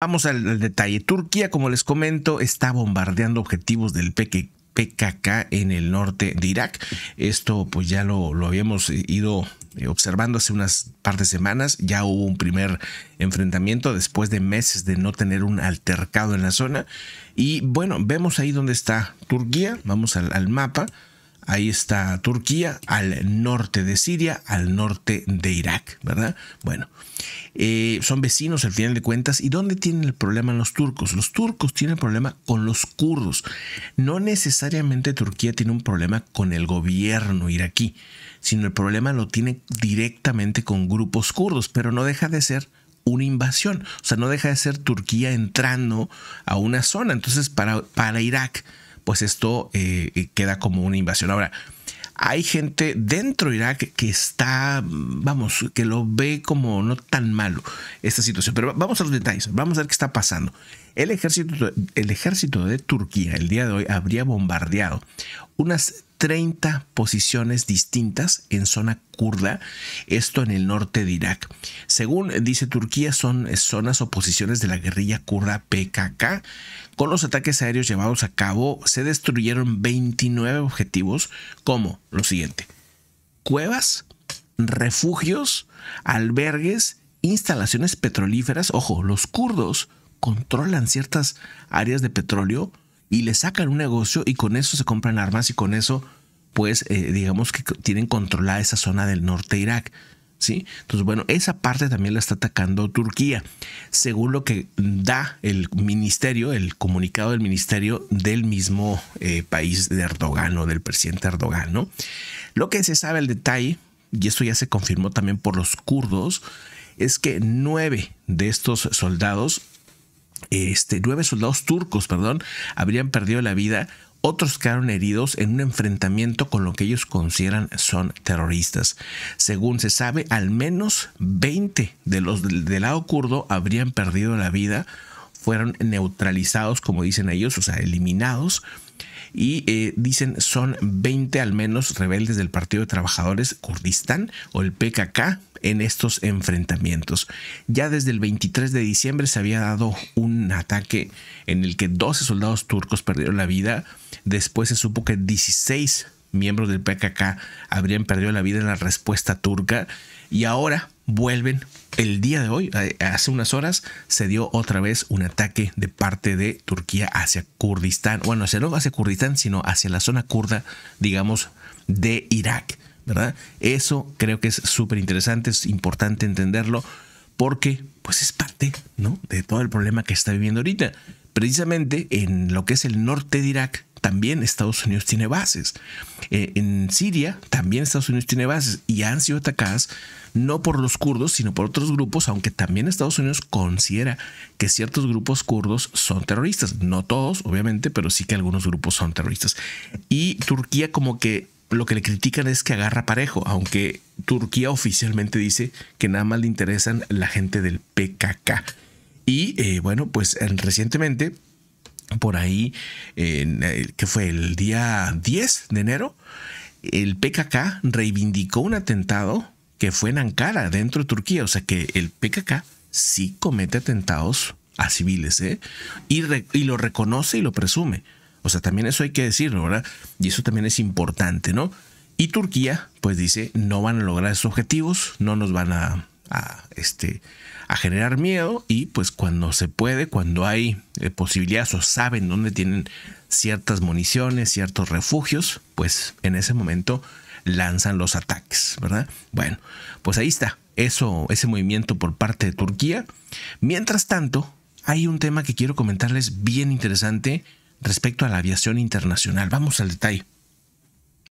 Vamos al, detalle. Turquía, como les comento, está bombardeando objetivos del PKK en el norte de Irak. Esto pues ya lo, habíamos eh, ido eh, observando hace unas partes de semanas. Ya hubo un primer enfrentamiento después de meses de no tener un altercado en la zona. Y bueno, vemos ahí donde está Turquía. Vamos al mapa ahí está Turquía, al norte de Siria, al norte de Irak, ¿verdad? Bueno, eh, son vecinos al final de cuentas. ¿Y dónde tienen el problema los turcos? Los turcos tienen el problema con los kurdos. No necesariamente Turquía tiene un problema con el gobierno iraquí, sino el problema lo tiene directamente con grupos kurdos, pero no deja de ser una invasión. O sea, no deja de ser Turquía entrando a una zona. Entonces, para, para Irak, pues esto eh, eh, queda como una invasión. Ahora, hay gente dentro de Irak que está, vamos, que lo ve como no tan malo esta situación. Pero vamos a los detalles, vamos a ver qué está pasando. El ejército, el ejército de Turquía el día de hoy habría bombardeado unas 30 posiciones distintas en zona kurda, esto en el norte de Irak. Según dice Turquía, son zonas o posiciones de la guerrilla kurda PKK. Con los ataques aéreos llevados a cabo, se destruyeron 29 objetivos, como lo siguiente: cuevas, refugios, albergues, instalaciones petrolíferas. Ojo, los kurdos controlan ciertas áreas de petróleo y le sacan un negocio y con eso se compran armas y con eso, pues, eh, digamos que tienen controlada esa zona del norte de Irak. ¿Sí? Entonces, bueno, esa parte también la está atacando Turquía, según lo que da el ministerio, el comunicado del ministerio del mismo eh, país de Erdogan o del presidente Erdogan, ¿no? Lo que se sabe el detalle, y esto ya se confirmó también por los kurdos, es que nueve de estos soldados este, nueve soldados turcos, perdón, habrían perdido la vida, otros quedaron heridos en un enfrentamiento con lo que ellos consideran son terroristas. Según se sabe, al menos 20 de los del, lado kurdo habrían perdido la vida, fueron neutralizados, como dicen ellos, o sea, eliminados. Y eh, dicen son 20 al menos rebeldes del Partido de Trabajadores Kurdistán o el PKK, en estos enfrentamientos. Ya desde el 23 de diciembre se había dado un ataque en el que 12 soldados turcos perdieron la vida. Después se supo que 16 miembros del PKK habrían perdido la vida en la respuesta turca. Y ahora vuelven. El día de hoy, hace unas horas, se dio otra vez un ataque de parte de Turquía hacia Kurdistán. Bueno, no hacia Kurdistán, sino hacia la zona kurda, digamos, de Irak. ¿verdad? Eso creo que es súper interesante, es importante entenderlo porque pues es parte, ¿no? De todo el problema que está viviendo ahorita. Precisamente en lo que es el norte de Irak, también Estados Unidos tiene bases. Eh, en Siria también Estados Unidos tiene bases y han sido atacadas no por los kurdos, sino por otros grupos, aunque también Estados Unidos considera que ciertos grupos kurdos son terroristas. No todos, obviamente, pero sí que algunos grupos son terroristas. Y Turquía como que lo que le critican es que agarra parejo, aunque Turquía oficialmente dice que nada más le interesan la gente del PKK. Y eh, bueno, pues recientemente, por ahí, eh, que fue el día 10 de enero, el PKK reivindicó un atentado que fue en Ankara, dentro de Turquía. O sea que el PKK sí comete atentados a civiles ¿eh? y lo reconoce y lo presume. O sea, también eso hay que decirlo, ¿verdad? Y eso también es importante, ¿no? Y Turquía, pues dice, no van a lograr esos objetivos, no nos van a, este, a generar miedo y pues cuando se puede, cuando hay eh, posibilidades o saben dónde tienen ciertas municiones, ciertos refugios, pues en ese momento lanzan los ataques, ¿verdad? Bueno, pues ahí está, eso, ese movimiento por parte de Turquía. Mientras tanto, hay un tema que quiero comentarles bien interesante respecto a la aviación internacional. Vamos al detalle.